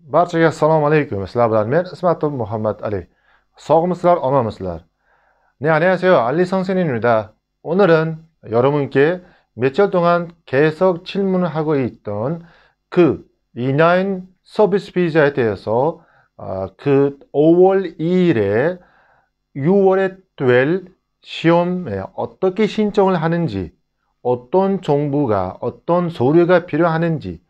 barchaga assalomu alaykum sizlar bilan men ismatov muhammad ali sog'misizlar omonmisizlar 네 안녕하세요 알리선생님입니다 오늘은 여러분께 며칠 동안 계속 질문을 하고 있던 그 E9 서비스 비자에 대해서 그 5월 2일에 6월에 될 시험에 어떻게 신청을 하는지 어떤 정보가 어떤 서류가 필요하는지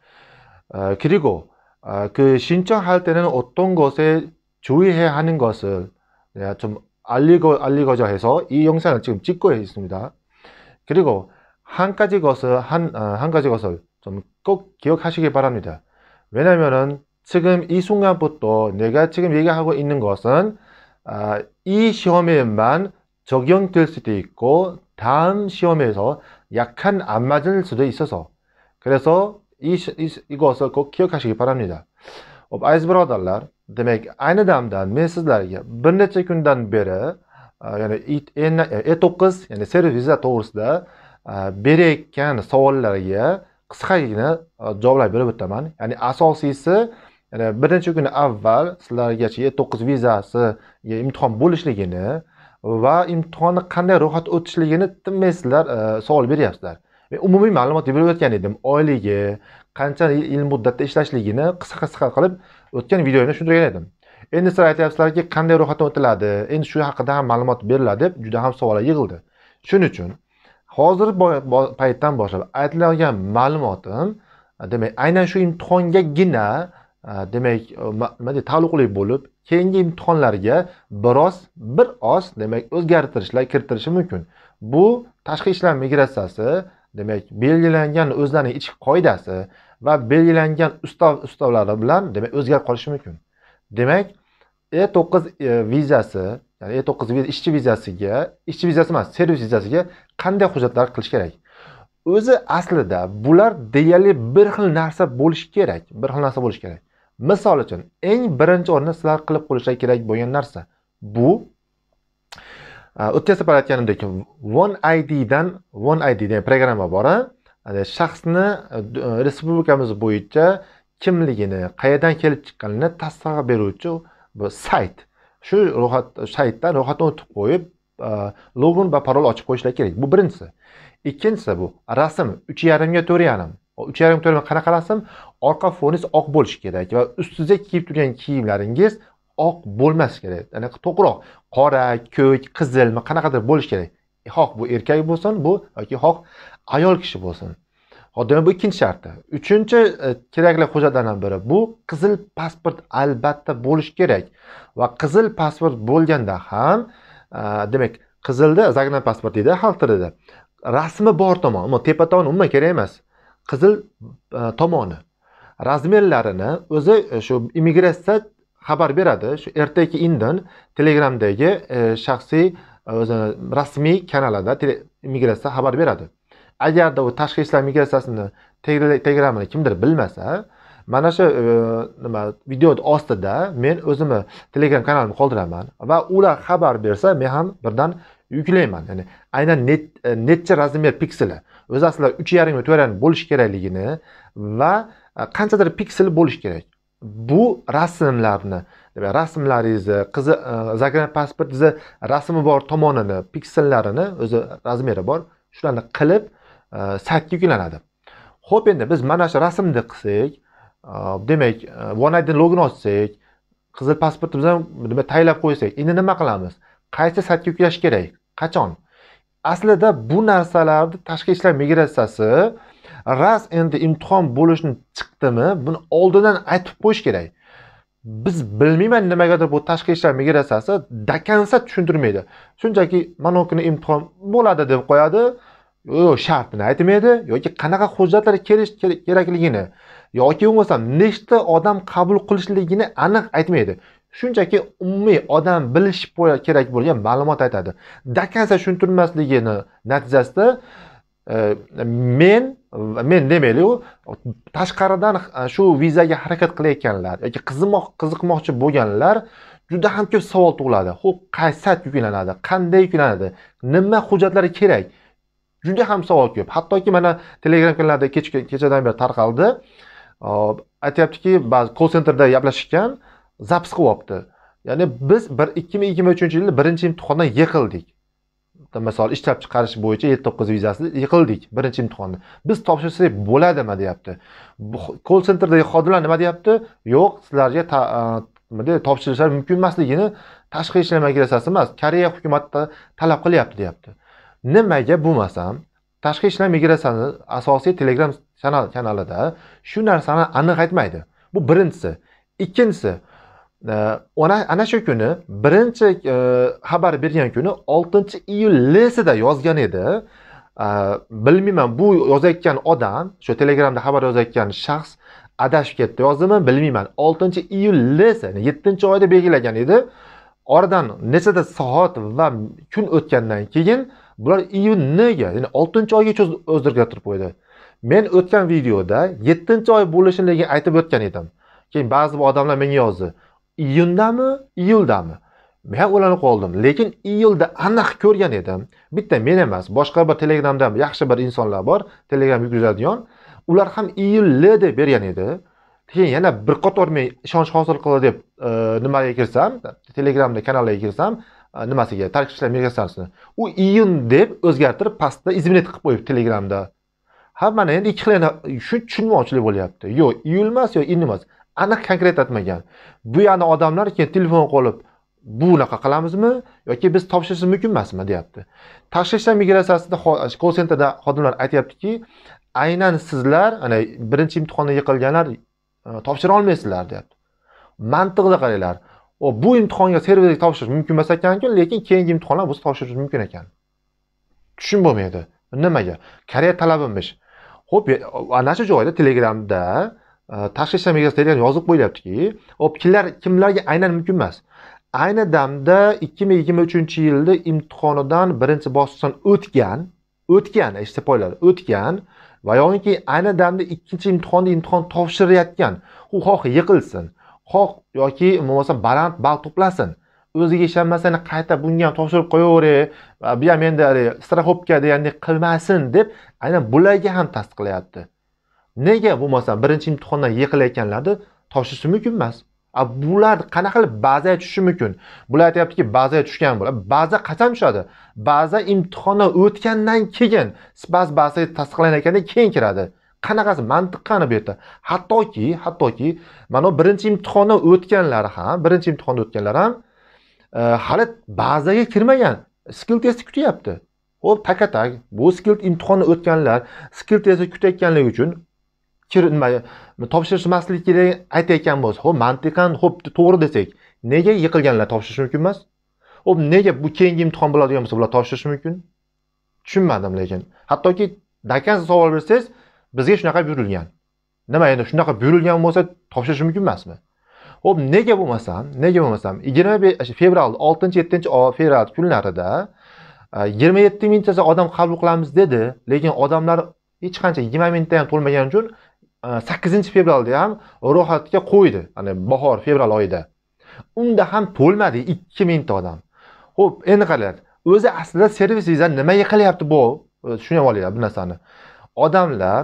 그리고 아, 그 신청할 때는 어떤 것에 주의해야 하는 것을 내가 좀 알리고, 알리고자 해서 이 영상을 지금 찍고 있습니다. 그리고 한 가지 것을, 한, 어, 한 가지 것을 좀 꼭 기억하시기 바랍니다. 왜냐면은 지금 이 순간부터 내가 지금 얘기하고 있는 것은 아, 이 시험에만 적용될 수도 있고 다음 시험에서 약간 안 맞을 수도 있어서 그래서 ish igosi kiyoqashiga baramizlar hop aziz birodarlar demak ayni damda men sizlarga bir necha kundan beri ya'ni e to'qqiz ya'ni servis viza to'g'risida berayotgan savollarga qisqagina javoblar berib o'taman ya'ni asosiysi ya'ni bir necha kun avval sizlargacha e to'qqiz vizasiga imtihon bo'lishligini va imtihonni qanday ro'yxatda o'tishligini tinmay sizlar savol beryapsizlar men umumiy ma'lumotni berib o'tgan edim oyligi qancha yil muddatda ishlashligini qisqa qisqa qilib o'tgan videoyimda tushuntirgan edim endi sizlar aytyapsizlarki qanday ro'yxatdan o'tiladi endi shu haqida ham ma'lumot beriladi deb juda ham savollar yig'ildi shuning uchun hozir paytdan boshlab aytilgan ma'lumotim demak aynan shu imtihongagina demak nima deydi taalluqli bo'lib keyingi imtihonlarga biroz bir oz demak o'zgartirishlar kiritilishi mumkin bu tashqi ishlar migratsiyasi demak belgilangan o'zlarining ichki qoidasi va belgilangan ustav ustavlari bilan demak o'zgarib qolishi mumkin demak e to'qqiz e, vizasi ya'ni e to'qqiz ishchi vizasiga ishchi vizasi emas servis vizasiga qanday hujjatlar qilish kerak o'zi aslida bular deyarli bir xil narsa bo'lishi kerak bir xil narsa bo'lishi kerak misol uchun eng birinchi o'rinda sizlar qilib qo'yishlari kerak bo'lgan narsa bu o'tgan safar aytganimdek one iddan one id degan programma bor shaxsni respublikamiz bo'yicha kimligini qayerdan kelib chiqqanini tasdiq beruvchi bu sayt shu ro'yxat saytdan ro'yxatdan o'tib qo'yib e, login va parol ochib qo'yishlar kerak bu birinchisi ikkinchisi bu rasm uch yarimga to'rt yarim uch yarim to'rt qanaqa rasm orqa foningiz oq bo'lishi kerak va ustingizda kiyib turgan kiyimlaringiz oq bo'lmasi kerak ana to'qroq qora ko'k qizilmi qanaqadir bo'lishi kerak e, xoh bu erkak bo'lsin bu yoki xoh ayol kishi bo'lsin ho demak bu ikkinchi sharti uchinchi e, kerakli hujjatlardan biri bu qizil pasport albatta bo'lishi kerak va qizil pasport bo'lganda ham e, demak qizilda загнан pasport deydi xalq tilida rasmi bor tomon umuman tepa tomoni umuman kerak emas qizil tomoni razmerlarini o'zi shu immigratsiya xabar beradi shu ertaki indin telegramdagi e, shaxsiy e, o'zini rasmiy kanalida migratsiya xabar beradi agarda u tashqi ishlar migratsiyasini telegramini kimdir bilmasa mana shu e, nima video ostida men o'zimni telegram kanalimni qoldiraman va ular xabar bersa men ham birdan yuklayman ya'ni aynan net, razmer pikseli o'zi aslida uch yarim va to'rt yarim bo'lishi kerakligini va qanchadir piksel bo'lishi kerak bu rasmlarni rasmlaringizni qizi заграничный e, pasportingizni rasmi bor tomonini piksellarini o'zi razmeri bor shularni qilib e, saytga yuklanadi ho'p endi biz mana shu rasmni qilsak e, demak one login ochsak qizil pasportimizni nima tayinlab qo'ysak endi nima qilamiz qaysi saytga yuklash kerak qachon aslida bu narsalarni tashqi ishlar migratsiyasi raz endi imtihon bo'lishni chiqdimi buni oldindan aytib qo'yish kerak biz bilmayman nimagadir bu tashqi ishlar migratsiyasi до конца tushuntirmaydi shunchaki mana bu kuni imtihon bo'ladi deb qo'yadi yo shartini aytmaydi yoki qanaqa hujjatlar kelish kerakligini yoki bo'lmasam nechta odam qabul qilishligini aniq aytmaydi shunchaki umumiy odam bilishi kerak bo'lgan ma'lumot aytadi до конца tushuntirmasligini natijasida men men demaylik u tashqaridan e, shu vizaga harakat qilayotganlar yoki qiziqmoq qiziqmoqchi bo'lganlar juda ham ko'p savol tug'iladi ho'p qaysi sayt yuklanadi qanday yuklanadi nima hujjatlar kerak juda ham savol ko'p hattoki mana telegram kanallarda kechadan beri tarqaldi aytyaptiki ba'zi call centerda gaplashishgan zapis olibdi ya'ni biz bir ikki ming yigirma uchinchi yilni birinchi imtihondan yiqildik masalan ishlab chiqarish bo'yicha yetti to'qqiz vizasini yiqildik birinchi imtihonni biz topshirsak bo'ladimi deyapti call centerdagi xodimlar nima deyapti yo'q sizlarga nima deydi topshirishlar mumkin emasligini tashqi ishlar migratsiyasi emas koreya hukumati talab qilyapti deyapti nimaga bo'lmasam tashqi ishlar migratsiyani asosiy telegram kanal kanalida shu narsani aniq aytmaydi bu birinchisi ikkinchisi ana shu kuni birinchi e, xabar bergan kuni oltinchi iyul lesida yozgan edi bilmayman bu yozayotgan odam shu telegramda xabar yozayotgan shaxs adashib ketdi yozdimi bilmayman oltinchi iyul lesa yettinchi oyda belgilagan edi oradan nechada soat va kun o'tgandan keyin bular iyunniga ya'ni oltinchi oyga o'zgartirib qo'ydi men o'tgan videoda yettinchi oy bo'lishligini aytib o'tgan edim keyin ba'zi bir odamlar menga yozdi iyundami iyuldami men o'ylanib qoldim lekin iyulda aniq ko'rgan edim bitta men emas boshqa bir telegramda yaxshi bir insonlar bor telegram yurgizadigan ular ham iyul deb bergan edi keyin yana bir qator men ishonch hosil qildi deb e, nimaga kirsam telegramda kanaliga kirsam e, nimasiga tashqi ishlar migratsiyasini u iyun deb o'zgartirib pastda izmenit qilib qo'yibdi telegramda ha mana endi ikki xil shu tushunmovchilik bo'lyapti yo'q iyul emas yo iyun emas aniq konkret aytmagan bu yani odamlar keyin telefon qilib bu unaqa qilamizmi yoki biz topshirishimiz mumkin emasmi deyapti tashqi migratsiyasida kol centerda xodimlar aytyaptiki aynan sizlar ana birinchi imtihonda yiqilganlar e, topshira olmaysizlar deyapti mantiqni qaranglar bu imtihonga serverga topshirish mumkin emas ekanku lekin keyingi imtihonlar bo'lsa topshirish mumkin ekan tushunib bo'lmaydi nimaga koreya talabimish ho'p e, ana shu joyda telegramda Э, tashqi ishlar migrasiyasi degan yozuv qo'yilyaptiki kimlar kimlarga aynan mumkin emas ayni damda ikki ming yigirma uchinchi yilda imtihonidan birinchi bosqichdan o'tgan o'tgan eshitib o'tgan va yoinki ayni damda ikkinchi imtihonda imtihon topshirayotgan u xoh yiqilsin xoh yoki bo'lmasam baland ball to'plasin o'ziga ishonmasani qayta bunga ham topshirib qo'yaveray bu ham endi straxovka degandek qilmasin deb aynan bularga ham tasdiqlayapti nega bo'lmasam birinchi imtihondan yiqilayotganlarni topshirishi mumkin emas a bular qanaqa qilib bazaga tushishi mumkin bular aytyaptiki bazaga tushgan bo'ladi baza qachon tushadi baza imtihondan o'tgandan keyin spas bazaga tasdiqlanayotganda keyin kiradi qanaqasi mantiq qani bu yerda hattoki hattoki mana birinchi imtihondan o'tganlar ham birinchi imtihondan o'tganlar ham e, hali bazaga kirmagan skill testi kutyapti ho'p taka tak bu skill imtihonni o'tganlar skill testni kutayotganligi uchun kir nima topshirishmaslik kerak aytayotgan bo'lsa ho'p mantiqan ho'p to'g'ri desak nega yiqilganlar topshirishi mumkin emas ho'p nega bu keyingi imtihon bo'ladigan bo'lsa bular topshirishi mumkin tushunmadim lekin hattoki dokonca savol bersangiz bizga shunaqa buyurilgan nima endi shunaqa buyurilgan bo'lsa topshirish mumkin emasmi ho'p nega bo'lmasam nega bo'lmasam yigirma fevral oltinchi yettinchi fevral kunlarida yigirma yetti mingtasi odam qabul qilamiz dedi lekin odamlar hech qancha yigirma mingta ham to'lmagani uchun sakkizinchi fevralda ham ro'yxatga qo'ydi ana bahor fevral oyida unda ham to'lmadi ikki mingta odam ho'p endi qaranglar o'zi aslida servisingizda nima yiqilyapti bu tushunib olinglar bu narsani odamlar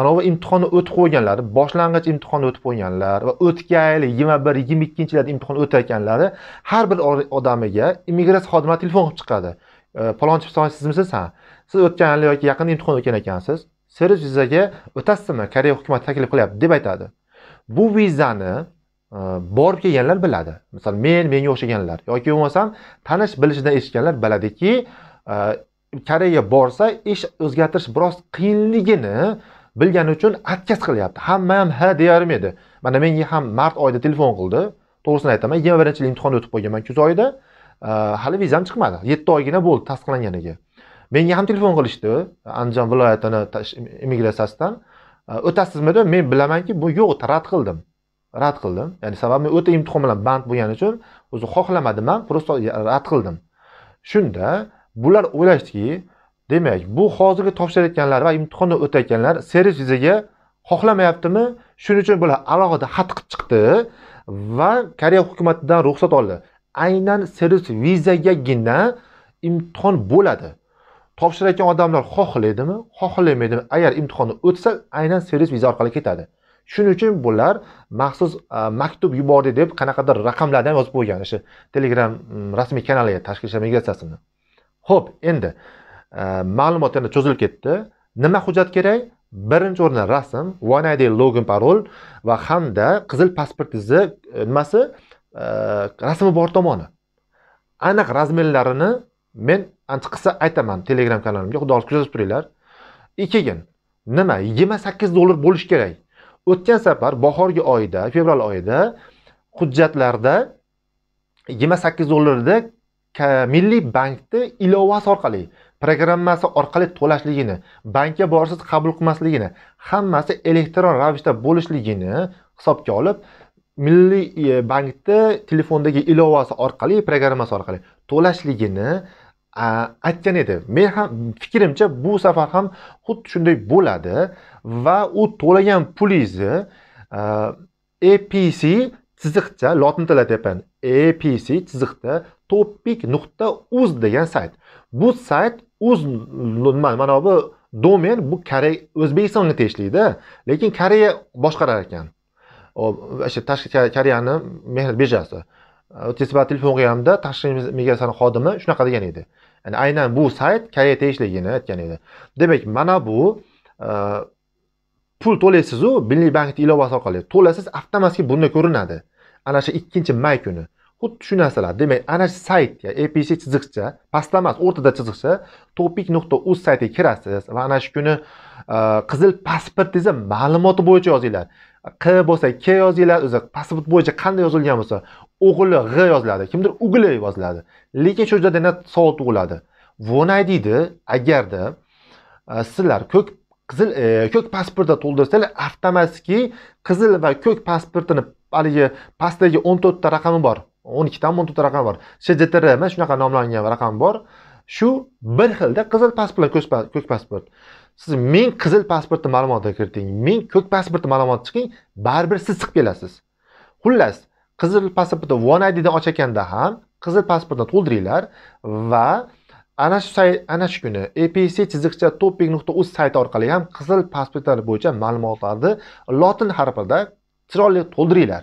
mana bu imtihonni o'tib qo'yganlari boshlang'ich imtihonni o'tib qo'yganlar va o'tgan yil yigirma bir yigirma ikkinchi yilda imtihon o'tayotganlari har bir odamiga immigratsiya xodimlari telefon qilib chiqadi palonchi ha siz o'tgan yil yoki yaqinda imtihon o'tgan ekansiz servis vizaga o'tasizmi koreya hukumati taklif qilyapti deb aytadi bu vizani e, borib kelganlar biladi masalan men menga o'xshaganlar yoki bo'lmasam tanish bilishidan eshitganlar biladiki e, koreyaga borsa ish o'zgartirish biroz qiyinligini bilgani uchun atkaz qilyapti hamma ham ha deyavermaydi mana menga ham mart oyida telefon qildi to'g'risini aytaman yigirma birinchi yil imtihondan o'tib qolganman kuz oyida e, hali vizam chiqmadi yetti oygina bo'ldi tasdiqlanganiga menga ham telefon qilishdi andijon viloyatini immigratsiyasidan o'tasizmi deb men bilamanki bu yo'q rad qildim rad qildim ya'ni sababi men o'ta imtihon bilan band bo'lgani uchun o'zi xohlamadim ham просто rad qildim shunda bular o'ylashdiki demak bu hozirgi topshirayotganlar va imtihondan o'tayotganlar servis vizaga xohlamayaptimi shuning uchun bular alohida xat qilib chiqdi va koreya hukumatidan ruxsat oldi aynan servis vizagagina imtihon bo'ladi topshirayotgan odamlar xohlaydimi xohlamaydimi agar imtihonni o'tsa aynan servis viza orqali ketadi shuning uchun bular maxsus e, maktub yubordik deb qanaqadir raqamlarni ham yozib qo'ygan o'sha telegram mm, rasmiy kanaliga tashqi ishlar migratsiyasini ho'p endi e, ma'lumot endi cho'zilib ketdi nima hujjat kerak birinchi o'rinda rasm one id login parol va hamda qizil pasportingizni e, nimasi rasmi bor tomoni aniq razmerlarini men qilsa aytaman telegram kanalimga xudo xohlasa kuzatib turinglar и keyin nima yigirma sakkiz dollar bo'lishi kerak o'tgan safar bahorgi oyda fevral oyida hujjatlarda yigirma sakkiz dollarda milliy bankni ilovasi orqali programmasi orqali to'lashligini bankka borsiz qabul qilmasligini hammasi elektron ravishda bo'lishligini hisobga olib milliy e, bankni telefondagi ilovasi orqali programmasi orqali to'lashligini aytgan edi men ham fikrimcha bu safar ham xuddi shunday bo'ladi va u to'lagan pulingizni apc chiziqcha lotin tilida aytyapman apc chiziqda topik nuqta uz degan sayt bu sayt uz mana bu domen bu koreya o'zbekistonga tegishlida lekin koreya boshqarar ekan o'sha tashqi koreyani mehnat birjasi telefon qilganimda tashqi migratsiyani xodimi shunaqa degan edi ya'ni aynan bu sayt koreya tegishligini aytgan edi demak mana bu e, pul to'laysizu milliy bankni ilovasi orqali to'lasiz avtomatik bunda ko'rinadi ana shu ikkinchi may kuni xuddi shu narsalar demak ana shu sayt apc chiziqcha pastda emas o'rtada chiziqcha topik nuqta uz saytiga kirasiz va ana shu kuni e, qizil pasportingizda ma'lumoti bo'yicha yozinglar q bo'lsa k yozinglar o'zi pasport bo'yicha qanday yozilgan bo'lsa o'g'li g yoziladi kimdir ugli yoziladi lekin shu yerda yana savol tug'iladi vonay deydi agarda e, sizlar ko'k qizil e, ko'k pasportda to'ldirsanglar avtomatik qizil va ko'k pasportini haligi pastdagi o'n to'rtta raqami bor o'n ikkitami o'n to'rtta raqami bor mana shunaqa nomlangan raqam bor shu bir xilda qizil pasport ko'k pasport siz ming qizil pasportni ma'lumotini kiriting ming ko'k pasportni ma'lumotni chiqing baribir siz chiqib kelasiz xullas qizil pasportni one iddan ochayotganda ham qizil pasportni to'ldiringlar va ana shu sayt ana shu kuni epc chiziqcha topping nuqta uz sayti orqali ham qizil pasportlar bo'yicha ma'lumotlarni lotin harfida chiroyli to'ldiringlar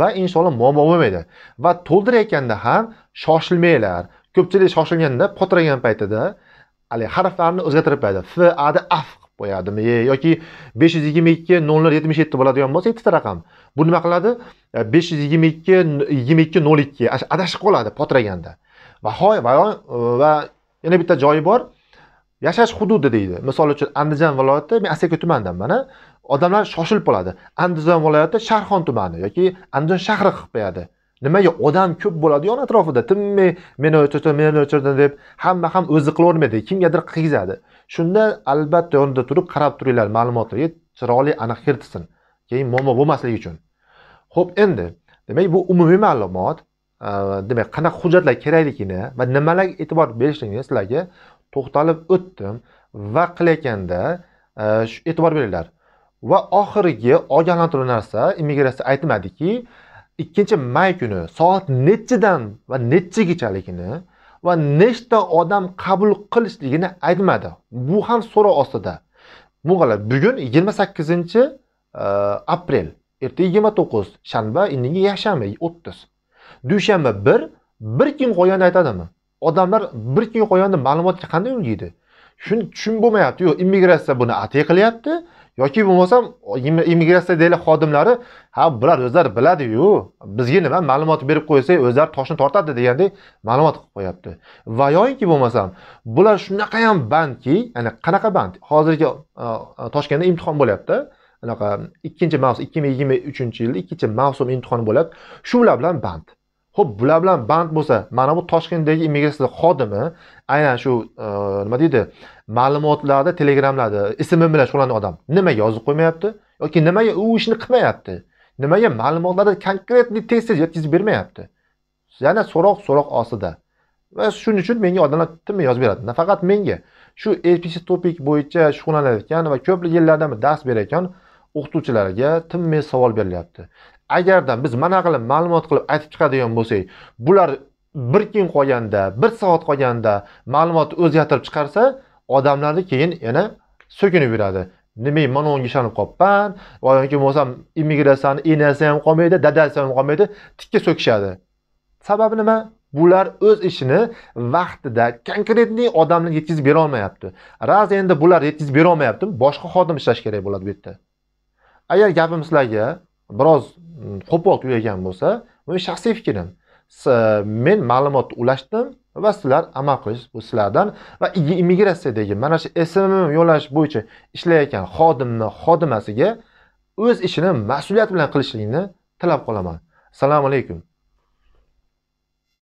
va inshaalloh muammo bo'lmaydi va to'ldirayotganda ham shoshilmanglar ko'pchilik shoshilganda potragan paytida haligi harflarni o'zgartirib qo'yadi fada af qilib qo'yadimi yoki besh yuz yigirma ikki yetmish yetti bo'ladigan bo'lsa yettita raqam bu nima qiladi e, besh yuz yigirma ikki yigirma ikki nol ikki adashib qoladi potraganda va e, va yana bitta joyi bor yashash hududi deydi misol uchun andijon viloyati men asaka tumanidan mana odamlar shoshilib qoladi andijon viloyati sharxon tumani yoki andijon shahri qilib qo'yadi nimaga odam ko'p bo'ladi yon atrofida tinmay meni o'chirdi meni o'chirdi deb hamma ham o'zi qilavermaydi kimgadir qiyg'izadi shunda albatta yonida turib qarab turinglar ma'lumotlarga chiroyli aniq kiritsin keyin muammo bo'lmasligi uchun ho'p endi demak bu umumiy ma'lumot demak qanaqa hujjatlar kerakligini va nimalarga e'tibor berishligini sizlarga to'xtalib o'tdim va qilayotganda shu e'tibor beringlar va oxirgi ogohlantiruv narsa immigratsiya aytmadiki ikkinchi may kuni soat nechidan va nechigachaligini va nechta odam qabul qilishligini aytmadi bu ham so'roq ostida mug'alar bugun yigirma sakkizinchi e, aprel ertaga yigirma to'qqiz shanba indingi yakshanba o'ttiz dushanba bir bir kun qolganda aytadimi odamlar bir kun qolganda ma'lumotga qanday ulgaydi shuni tushunib bo'lmayapti yo'q immigratsiya buni atay qilyapti yoki bo'lmasam immigratsiya deylik xodimlari ha bular o'zlari biladiyu bizga nima ma'lumot berib qo'ysak o'zlari toshni tortadi degandek ma'lumot qilib qo'yapti va yoinki bo'lmasam bular shunaqayam bandki ya'ni qanaqa band hozirgi toshkentda imtihon bo'lyapti anaqa ikkinchi mavsum ikki ming yigirma uchinchi yilda ikkinchi mavsum imtihoni bo'lyapti shular bilan band ho'p bular bilan band bo'lsa mana bu toshkentdagi immigratsiya xodimi aynan shu e, nima deydi ma'lumotlarda telegramlarda ismi bilan shug'ullangan odam nimaga yozib qo'ymayapti yoki nimaga u ishni qilmayapti nimaga ma'lumotlarda konkretni tez tez yetkazib bermayapti yana so'roq so'roq ostida va shuning uchun menga odamlar tinmay yozib beradi nafaqat menga shu apc topik bo'yicha shug'ullanayotgan va ko'p yillardan beri dars berayotgan o'qituvchilarga tinmay savol berilyapti agarda biz mana qilib ma'lumot qilib aytib chiqadigan bo'lsak bular bir kun qolganda bir soat qolganda ma'lumotni o'zgartirib chiqarsa odamlarni keyin yana so'kinib yuradi nima mana unga ishonib qolibman va yoki bo'lmasam immigratsiyani enasi ham qolmaydi dadasi ham qolmaydi tikka so'kishadi sababi nima bular o'z ishini vaqtida конкретный odamlar yetkazib berolmayapti раз endi bular yetkazib berolmayaptimi boshqa xodim ishlashi kerak bo'ladi bu yerda agar gapim sizlarga biroz mm, qo'pol tugagan bo'lsa bu shaxsiy fikrim men ma'lumot ulashdim va sizlar amal qilish bu sizlardan va immigratsiyadagi mana shu smm yo'nalish bo'yicha ishlayotgan xodimni xodimasiga o'z ishini mas'uliyat bilan qilishligini tilab qolaman assalomu alaykum